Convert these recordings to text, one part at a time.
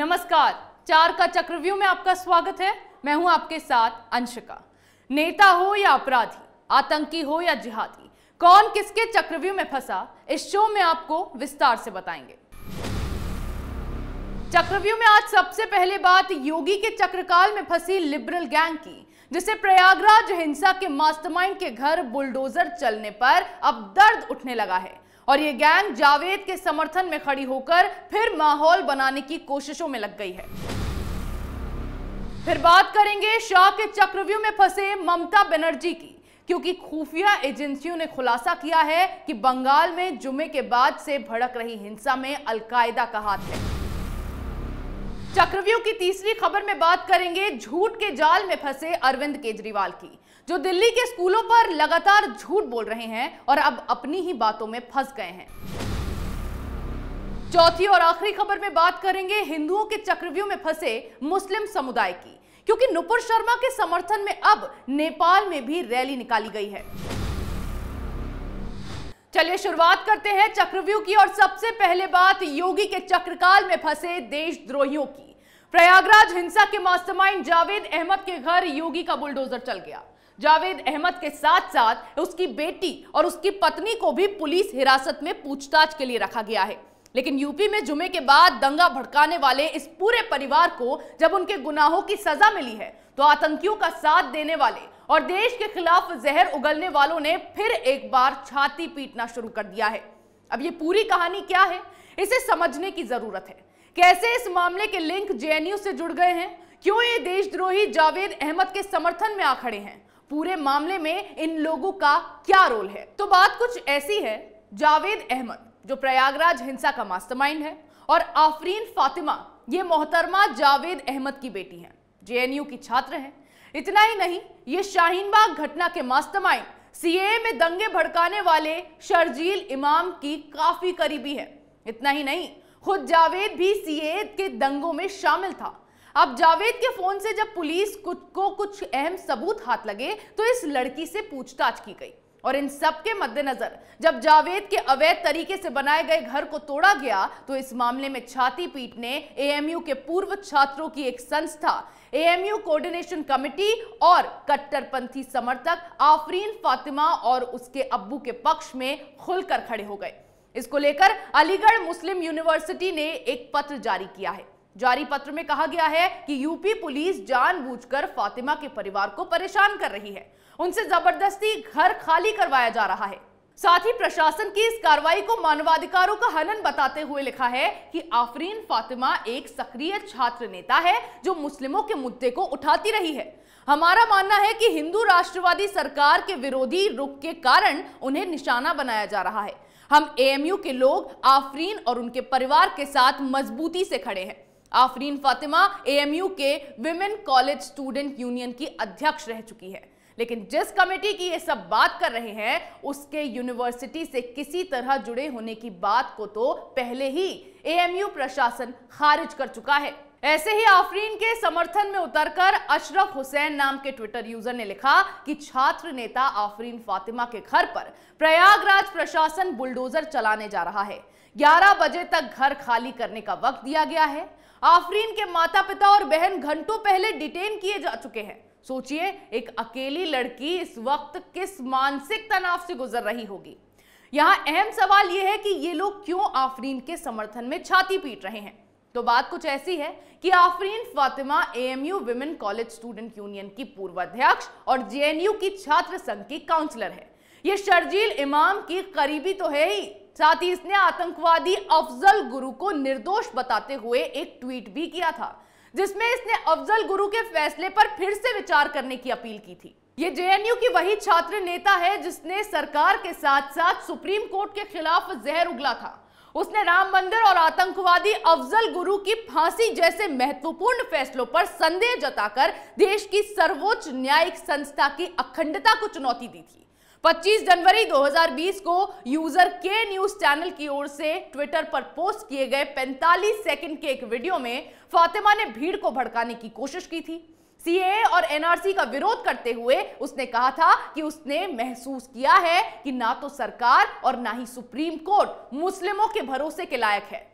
नमस्कार चार का चक्रव्यूह में आपका स्वागत है मैं हूं आपके साथ अंशिका नेता हो या अपराधी आतंकी हो या जिहादी कौन किसके चक्रव्यू में फंसा इस शो में आपको विस्तार से बताएंगे चक्रव्यू में आज सबसे पहले बात योगी के चक्रकाल में फंसी लिबरल गैंग की जिसे प्रयागराज हिंसा के मास्टरमाइंड के घर बुलडोजर चलने पर अब दर्द उठने लगा है और ये गैंग जावेद के समर्थन में खड़ी होकर फिर माहौल बनाने की कोशिशों में लग गई है फिर बात करेंगे शाह के चक्रव्यूह में फंसे ममता बनर्जी की क्योंकि खुफिया एजेंसियों ने खुलासा किया है कि बंगाल में जुमे के बाद से भड़क रही हिंसा में अलकायदा का हाथ है चक्रव्यूह की तीसरी खबर में बात करेंगे झूठ के जाल में फंसे अरविंद केजरीवाल की जो दिल्ली के स्कूलों पर लगातार झूठ बोल रहे हैं और अब अपनी ही बातों में फंस गए हैं चौथी और आखिरी खबर में बात करेंगे हिंदुओं के चक्रव्यूह में फंसे मुस्लिम समुदाय की क्योंकि नुपुर शर्मा के समर्थन में अब नेपाल में भी रैली निकाली गई है चलिए शुरुआत करते हैं चक्रव्यूह की और सबसे पहले बात योगी के चक्रकाल में फंसे देशद्रोहियों की प्रयागराज हिंसा के मास्टरमाइंड जावेद अहमद के घर योगी का बुलडोजर चल गया जावेद अहमद के साथ साथ उसकी बेटी और उसकी पत्नी को भी पुलिस हिरासत में पूछताछ के लिए रखा गया है लेकिन यूपी में जुमे के बाद दंगा भड़काने वाले इस पूरे परिवार को जब उनके गुनाहों की सजा मिली है तो आतंकियों का साथ देने वाले और देश के खिलाफ जहर उगलने वालों ने फिर एक बार छाती पीटना शुरू कर दिया है अब ये पूरी कहानी क्या है इसे समझने की जरूरत है कैसे इस मामले के लिंक जेएनयू से जुड़ गए हैं क्यों ये देशद्रोही जावेद अहमद के समर्थन में आ खड़े हैं पूरे मामले में इन लोगों का क्या रोल है तो बात कुछ ऐसी है जावेद अहमद जो प्रयागराज हिंसा का मास्टरमाइंड है और आफरीन फातिमा ये मोहतरमा जावेद अहमद की बेटी हैं जेएनयू की छात्र हैं इतना ही नहीं ये शाहीनबाग घटना के मास्टरमाइंड सीए में दंगे भड़काने वाले शर्जील इमाम की काफी करीबी है इतना ही नहीं खुद जावेद भी सीए के दंगों में शामिल था अब जावेद के फोन से जब पुलिस को कुछ अहम सबूत हाथ लगे तो इस लड़की से पूछताछ की गई और इन सब के मद्देनजर जब जावेद के अवैध तरीके से बनाए गए घर को तोड़ा गया तो इस मामले में छाती पीटने एएमयू के पूर्व छात्रों की एक संस्था एएमयू कोऑर्डिनेशन कमेटी और कट्टरपंथी समर्थक आफरीन फातिमा और उसके अब्बू के पक्ष में खुलकर खड़े हो गए इसको लेकर अलीगढ़ मुस्लिम यूनिवर्सिटी ने एक पत्र जारी किया है जारी पत्र में कहा गया है कि यूपी पुलिस जानबूझकर फातिमा के परिवार को परेशान कर रही है उनसे जबरदस्ती घर खाली करवाया जा रहा है साथ ही प्रशासन की इस कार्रवाई को मानवाधिकारों का हनन बताते हुए लिखा है कि आफरीन फातिमा एक सक्रिय छात्र नेता है जो मुस्लिमों के मुद्दे को उठाती रही है हमारा मानना है कि हिंदू राष्ट्रवादी सरकार के विरोधी रुख के कारण उन्हें निशाना बनाया जा रहा है हम एएमयू के लोग आफरीन और उनके परिवार के साथ मजबूती से खड़े हैं आफरीन फातिमा एएमयू के विमेन कॉलेज स्टूडेंट यूनियन की अध्यक्ष रह चुकी है लेकिन जिस कमेटी की ये सब बात कर रहे हैं उसके यूनिवर्सिटी से किसी तरह जुड़े होने की बात को तो पहले ही एएमयू प्रशासन खारिज कर चुका है ऐसे ही आफरीन के समर्थन में उतरकर अशरफ हुसैन नाम के ट्विटर यूजर ने लिखा कि छात्र नेता आफरीन फातिमा के घर पर प्रयागराज प्रशासन बुलडोजर चलाने जा रहा है 11 बजे तक घर खाली करने का वक्त दिया गया है आफरीन के माता पिता और बहन घंटों पहले डिटेन किए जा चुके हैं सोचिए एक अकेली लड़की इस वक्त किस मानसिक तनाव से गुजर रही होगी यहां अहम सवाल यह है कि ये लोग क्यों आफरीन के समर्थन में छाती पीट रहे हैं तो बात कुछ ऐसी है कि Afreen Fatima AMU women college student union की पूर्व अध्यक्ष और जेएनयू की छात्र संघ की काउंसलर है ये शर्जील इमाम की करीबी तो है ही साथ ही इसने आतंकवादी अफजल गुरु को निर्दोष बताते हुए एक ट्वीट भी किया था जिसमें इसने अफजल गुरु के फैसले पर फिर से विचार करने की अपील की थी ये जेएनयू की वही छात्र नेता है जिसने सरकार के साथ साथ सुप्रीम कोर्ट के खिलाफ जहर उगला था उसने राम मंदिर और आतंकवादी अफजल गुरु की फांसी जैसे महत्वपूर्ण फैसलों पर संदेह जताकर देश की सर्वोच्च न्यायिक संस्था की अखंडता को चुनौती दी थी 25 जनवरी 2020 को यूजर के न्यूज चैनल की ओर से ट्विटर पर पोस्ट किए गए 45 सेकंड के एक वीडियो में फातिमा ने भीड़ को भड़काने की कोशिश की थी सीए और एनआरसी का विरोध करते हुए उसने कहा था कि उसने महसूस किया है कि ना तो सरकार और ना ही सुप्रीम कोर्ट मुस्लिमों के भरोसे के लायक है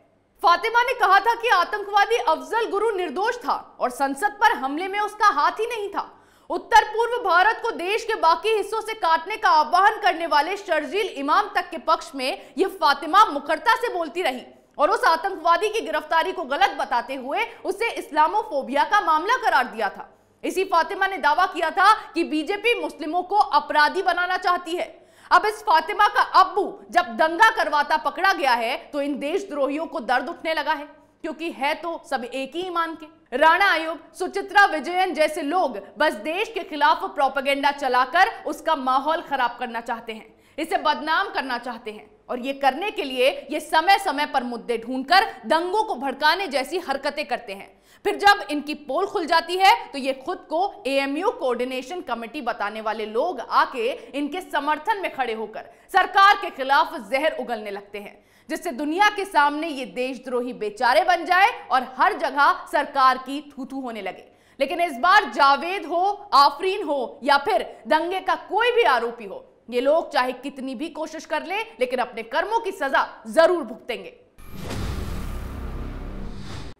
फातिमा ने कहा था कि आतंकवादी अफजल गुरु निर्दोष था और संसद पर हमले में उसका हाथ ही नहीं था उत्तर पूर्व भारत को देश के बाकी हिस्सों से काटने का आह्वान करने वाले शर्जील इमाम तक के पक्ष में यह फातिमा मुखरता से बोलती रही और उस आतंकवादी की गिरफ्तारी को गलत बताते हुए उसे इस्लामोफोबिया का मामला करार दिया था इसी फातिमा ने दावा किया था कि बीजेपी मुस्लिमों को अपराधी बनाना चाहती है अब इस फातिमा का अबू जब दंगा करवाता पकड़ा गया है तो इन देशद्रोहियों को दर्द उठने लगा है क्योंकि है तो सब एक ही ईमान के राणा आयोग सुचित्रा विजयन जैसे लोग बस देश के खिलाफ प्रोपेगेंडा चलाकर उसका माहौल खराब करना चाहते हैं इसे बदनाम करना चाहते हैं और ये करने के लिए ये समय समय पर मुद्दे ढूंढकर दंगों को भड़काने जैसी हरकतें करते हैं फिर जब इनकी पोल खुल जाती है तो ये खुद को एएमयू कोऑर्डिनेशन कमेटी बताने वाले लोग आके इनके समर्थन में खड़े होकर सरकार के खिलाफ जहर उगलने लगते हैं जिससे दुनिया के सामने ये देशद्रोही बेचारे बन जाए और हर जगह सरकार की थूथू होने लगे लेकिन इस बार जावेद हो आफरीन हो या फिर दंगे का कोई भी आरोपी हो ये लोग चाहे कितनी भी कोशिश कर ले, लेकिन अपने कर्मों की सजा जरूर भुगतेंगे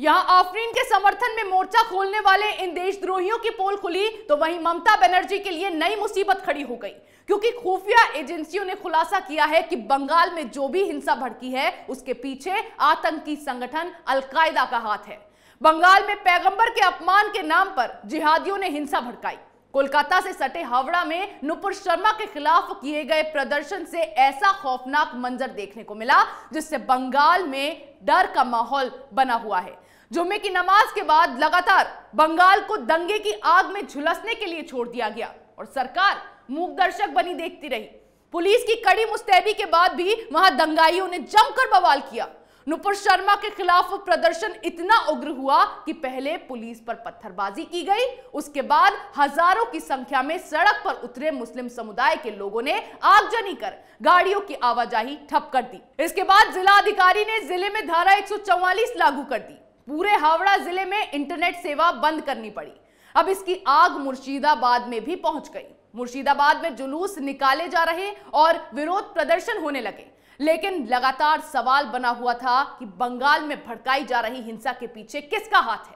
यहां आफरीन के समर्थन में मोर्चा खोलने वाले इन देशद्रोहियों की पोल खुली तो वहीं ममता बनर्जी के लिए नई मुसीबत खड़ी हो गई क्योंकि खुफिया एजेंसियों ने खुलासा किया है कि बंगाल में जो भी हिंसा भड़की है उसके पीछे आतंकी संगठन अलकायदा का हाथ है बंगाल में पैगंबर के अपमान के नाम पर जिहादियों ने हिंसा भड़काई कोलकाता से सटे हावड़ा में नुपुर शर्मा के खिलाफ किए गए प्रदर्शन से ऐसा खौफनाक मंजर देखने को मिला जिससे बंगाल में डर का माहौल बना हुआ है जुम्मे की नमाज के बाद लगातार बंगाल को दंगे की आग में झुलसने के लिए छोड़ दिया गया और सरकार मूक दर्शक बनी देखती रही पुलिस की कड़ी मुस्तैदी के बाद भी वहां दंगाइयों ने जमकर बवाल किया नुपुर शर्मा के खिलाफ प्रदर्शन इतना उग्र हुआ कि पहले पुलिस पर पत्थरबाजी की गई उसके बाद हजारों की संख्या में सड़क पर उतरे मुस्लिम समुदाय के लोगों ने आगजनी कर गाड़ियों की आवाजाही ठप कर दी इसके बाद जिला अधिकारी ने जिले में धारा 144 लागू कर दी पूरे हावड़ा जिले में इंटरनेट सेवा बंद करनी पड़ी अब इसकी आग मुर्शिदाबाद में भी पहुंच गई मुर्शिदाबाद में जुलूस निकाले जा रहे और विरोध प्रदर्शन होने लगे लेकिन लगातार सवाल बना हुआ था कि बंगाल में भड़काई जा रही हिंसा के पीछे किसका हाथ है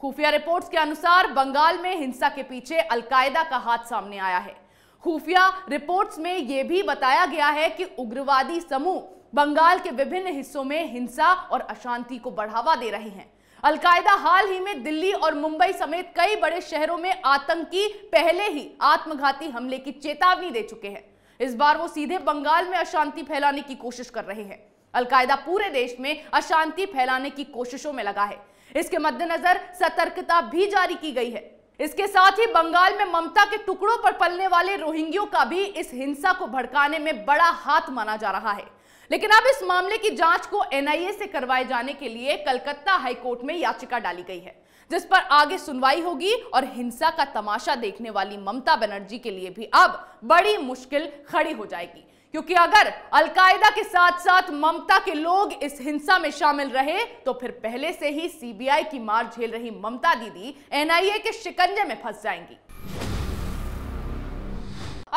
खुफिया रिपोर्ट्स के अनुसार बंगाल में हिंसा के पीछे अलकायदा का हाथ सामने आया है खुफिया रिपोर्ट्स में यह भी बताया गया है कि उग्रवादी समूह बंगाल के विभिन्न हिस्सों में हिंसा और अशांति को बढ़ावा दे रहे हैं अलकायदा हाल ही में दिल्ली और मुंबई समेत कई बड़े शहरों में आतंकी पहले ही आत्मघाती हमले की चेतावनी दे चुके हैं इस बार वो सीधे बंगाल में अशांति फैलाने की कोशिश कर रहे हैं अलकायदा पूरे देश में अशांति फैलाने की कोशिशों में लगा है इसके मद्देनजर सतर्कता भी जारी की गई है इसके साथ ही बंगाल में ममता के टुकड़ों पर पलने वाले रोहिंग्यों का भी इस हिंसा को भड़काने में बड़ा हाथ माना जा रहा है लेकिन अब इस मामले की जांच को एनआईए से करवाए जाने के लिए कलकत्ता हाईकोर्ट में याचिका डाली गई है जिस पर आगे सुनवाई होगी और हिंसा का तमाशा देखने वाली ममता बनर्जी के लिए भी अब बड़ी मुश्किल खड़ी हो जाएगी क्योंकि अगर अलकायदा के साथ साथ ममता के लोग इस हिंसा में शामिल रहे तो फिर पहले से ही सीबीआई की मार झेल रही ममता दीदी एनआईए के शिकंजे में फंस जाएंगी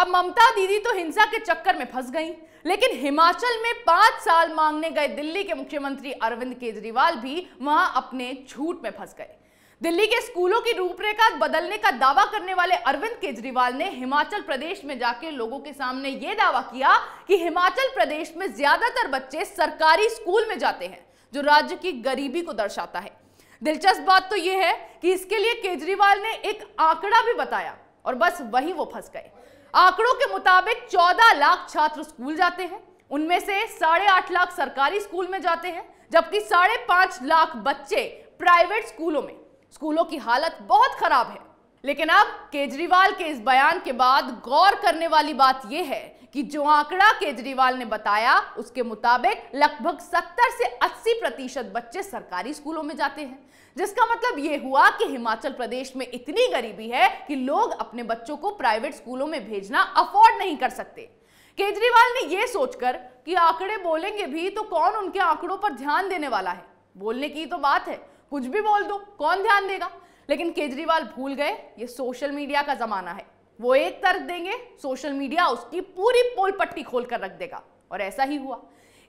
अब ममता दीदी तो हिंसा के चक्कर में फंस गई लेकिन हिमाचल में पांच साल मांगने गए दिल्ली के मुख्यमंत्री अरविंद केजरीवाल भी वहां अपने झूठ में फंस गए दिल्ली के स्कूलों की रूपरेखा बदलने का दावा करने वाले अरविंद केजरीवाल ने हिमाचल प्रदेश में जाकर लोगों के सामने यह दावा किया कि हिमाचल प्रदेश में ज्यादातर बच्चे सरकारी स्कूल में जाते हैं जो राज्य की गरीबी को दर्शाता है दिलचस्प बात तो यह है कि इसके लिए केजरीवाल ने एक आंकड़ा भी बताया और बस वही वो फंस गए आंकड़ों के मुताबिक 14 लाख छात्र स्कूल जाते हैं उनमें से साढ़े आठ लाख सरकारी स्कूल में जाते हैं जबकि साढ़े पांच लाख बच्चे प्राइवेट स्कूलों में स्कूलों की हालत बहुत खराब है लेकिन अब केजरीवाल के इस बयान के बाद गौर करने वाली बात यह है कि जो आंकड़ा केजरीवाल ने बताया उसके मुताबिक लगभग 70 से 80 प्रतिशत बच्चे सरकारी स्कूलों में जाते हैं जिसका मतलब यह हुआ कि हिमाचल प्रदेश में इतनी गरीबी है कि लोग अपने बच्चों को प्राइवेट स्कूलों में भेजना अफोर्ड नहीं कर सकते केजरीवाल ने यह सोचकर कि आंकड़े बोलेंगे भी तो कौन उनके आंकड़ों पर ध्यान देने वाला है बोलने की तो बात है कुछ भी बोल दो कौन ध्यान देगा लेकिन केजरीवाल भूल गए ये सोशल मीडिया का जमाना है वो एक तर्क देंगे सोशल मीडिया उसकी पूरी पोल पट्टी खोल कर रख देगा और ऐसा ही हुआ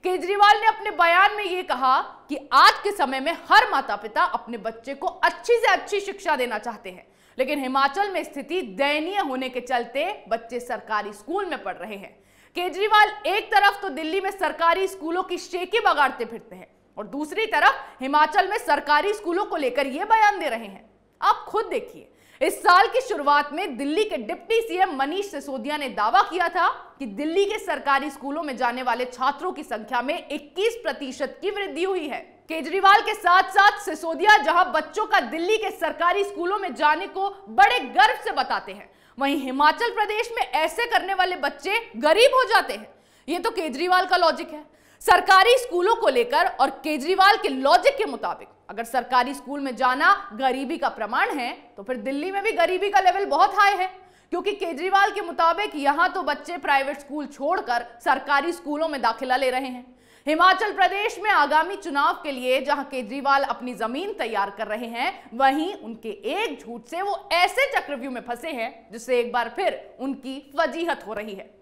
केजरीवाल ने अपने बयान में यह कहा कि आज के समय में हर माता पिता अपने बच्चे को अच्छी से अच्छी शिक्षा देना चाहते हैं लेकिन हिमाचल में स्थिति दयनीय होने के चलते बच्चे सरकारी स्कूल में पढ़ रहे हैं केजरीवाल एक तरफ तो दिल्ली में सरकारी स्कूलों की शेकी बगाड़ते फिरते हैं और दूसरी तरफ हिमाचल में सरकारी स्कूलों को लेकर यह बयान दे रहे हैं आप खुद देखिए इस साल की शुरुआत में दिल्ली के डिप्टी सीएम मनीष सिसोदिया ने दावा किया था कि दिल्ली के सरकारी स्कूलों में जाने वाले छात्रों की संख्या में 21 प्रतिशत की वृद्धि हुई है केजरीवाल के साथ साथ सिसोदिया जहां बच्चों का दिल्ली के सरकारी स्कूलों में जाने को बड़े गर्व से बताते हैं वहीं हिमाचल प्रदेश में ऐसे करने वाले बच्चे गरीब हो जाते हैं ये तो केजरीवाल का लॉजिक है सरकारी स्कूलों को लेकर और केजरीवाल के लॉजिक के मुताबिक अगर सरकारी स्कूल में जाना गरीबी का प्रमाण है तो फिर दिल्ली में भी गरीबी का लेवल बहुत हाई है क्योंकि केजरीवाल के मुताबिक यहाँ तो बच्चे प्राइवेट स्कूल छोड़कर सरकारी स्कूलों में दाखिला ले रहे हैं हिमाचल प्रदेश में आगामी चुनाव के लिए जहां केजरीवाल अपनी जमीन तैयार कर रहे हैं वहीं उनके एक झूठ से वो ऐसे चक्रव्यूह में फंसे हैं जिससे एक बार फिर उनकी वजीहत हो रही है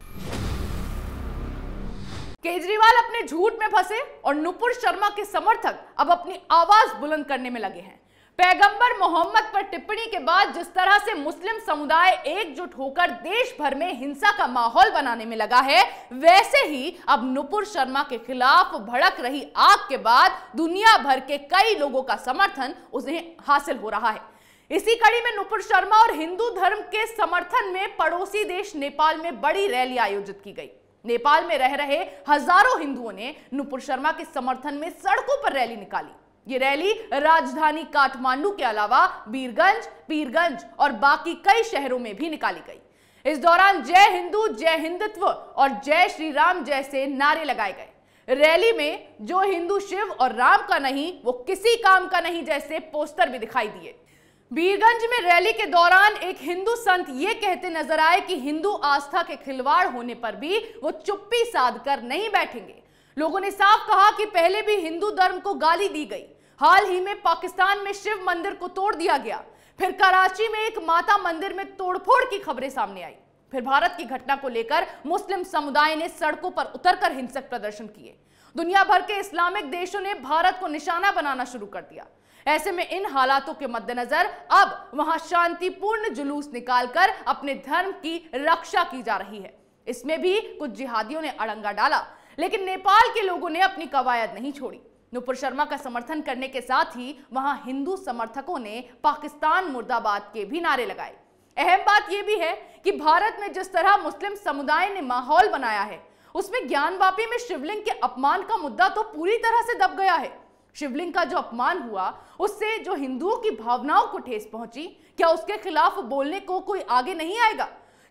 केजरीवाल अपने झूठ में फंसे और नुपुर शर्मा के समर्थक अब अपनी आवाज बुलंद करने में लगे हैं पैगंबर मोहम्मद पर टिप्पणी के बाद जिस तरह से मुस्लिम समुदाय एकजुट होकर देश भर में हिंसा का माहौल बनाने में लगा है वैसे ही अब नुपुर शर्मा के खिलाफ भड़क रही आग के बाद दुनिया भर के कई लोगों का समर्थन उसे हासिल हो रहा है इसी कड़ी में नुपुर शर्मा और हिंदू धर्म के समर्थन में पड़ोसी देश नेपाल में बड़ी रैली आयोजित की गई नेपाल में रह रहे हजारों हिंदुओं ने नुपुर शर्मा के समर्थन में सड़कों पर रैली निकाली ये रैली राजधानी काठमांडू के अलावा बीरगंज पीरगंज और बाकी कई शहरों में भी निकाली गई इस दौरान जय हिंदू जय हिंदुत्व और जय श्री राम जैसे नारे लगाए गए रैली में जो हिंदू शिव और राम का नहीं वो किसी काम का नहीं जैसे पोस्टर भी दिखाई दिए बीरगंज में रैली के दौरान एक हिंदू संत ये कहते नजर आए कि हिंदू आस्था के खिलवाड़ होने पर भी वो चुप्पी साध कर नहीं बैठेंगे लोगों ने साफ कहा कि पहले भी हिंदू धर्म को गाली दी गई हाल ही में पाकिस्तान में शिव मंदिर को तोड़ दिया गया फिर कराची में एक माता मंदिर में तोड़फोड़ की खबरें सामने आई फिर भारत की घटना को लेकर मुस्लिम समुदाय ने सड़कों पर उतरकर हिंसक प्रदर्शन किए दुनिया भर के इस्लामिक देशों ने भारत को निशाना बनाना शुरू कर दिया ऐसे में इन हालातों के मद्देनजर अब वहां शांतिपूर्ण जुलूस निकालकर अपने धर्म की रक्षा की जा रही है इसमें भी कुछ जिहादियों ने अड़ंगा डाला लेकिन नेपाल के लोगों ने अपनी कवायद नहीं छोड़ी नुपुर शर्मा का समर्थन करने के साथ ही वहां हिंदू समर्थकों ने पाकिस्तान मुर्दाबाद के भी नारे लगाए अहम बात यह भी है कि भारत में जिस तरह मुस्लिम समुदाय ने माहौल बनाया है उसमें ज्ञानवापी में शिवलिंग के अपमान का मुद्दा तो पूरी तरह से दब गया है शिवलिंग का जो अपमान हुआ उससे जो हिंदुओं की भावनाओं को ठेस पहुंची क्या उसके खिलाफ बोलने को कोई आगे नहीं आएगा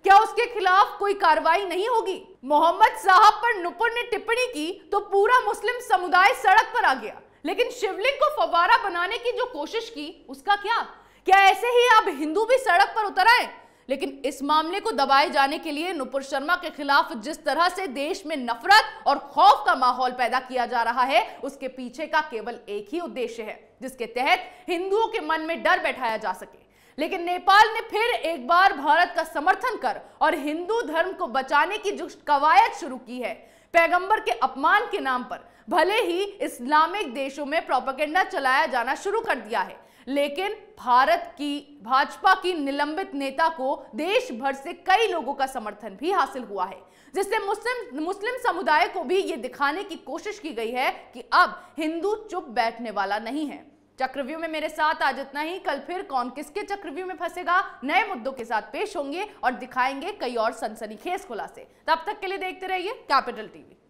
क्या उसके खिलाफ कोई कार्रवाई नहीं होगी मोहम्मद साहब पर नुपुर ने टिप्पणी की तो पूरा मुस्लिम समुदाय सड़क पर आ गया लेकिन शिवलिंग को फवारा बनाने की जो कोशिश की उसका क्या क्या ऐसे ही अब हिंदू भी सड़क पर उतर आए लेकिन इस मामले को दबाए जाने के लिए नुपुर शर्मा के खिलाफ जिस तरह से देश में नफरत और खौफ का माहौल पैदा किया जा रहा है उसके पीछे का केवल एक ही उद्देश्य है जिसके तहत हिंदुओं के मन में डर बैठाया जा सके लेकिन नेपाल ने फिर एक बार भारत का समर्थन कर और हिंदू धर्म को बचाने की जो कवायद शुरू की है पैगंबर के अपमान के नाम पर भले ही इस्लामिक देशों में प्रोपागेंडा चलाया जाना शुरू कर दिया है लेकिन भारत की भाजपा की निलंबित नेता को देश भर से कई लोगों का समर्थन भी हासिल हुआ है जिससे मुस्लिम मुस्लिम समुदाय को भी ये दिखाने की कोशिश की गई है कि अब हिंदू चुप बैठने वाला नहीं है चक्रव्यूह में मेरे साथ आज इतना ही कल फिर कौन किसके चक्रव्यूह में फंसेगा नए मुद्दों के साथ पेश होंगे और दिखाएंगे कई और सनसनीखेज खुलासे तब तक के लिए देखते रहिए कैपिटल टीवी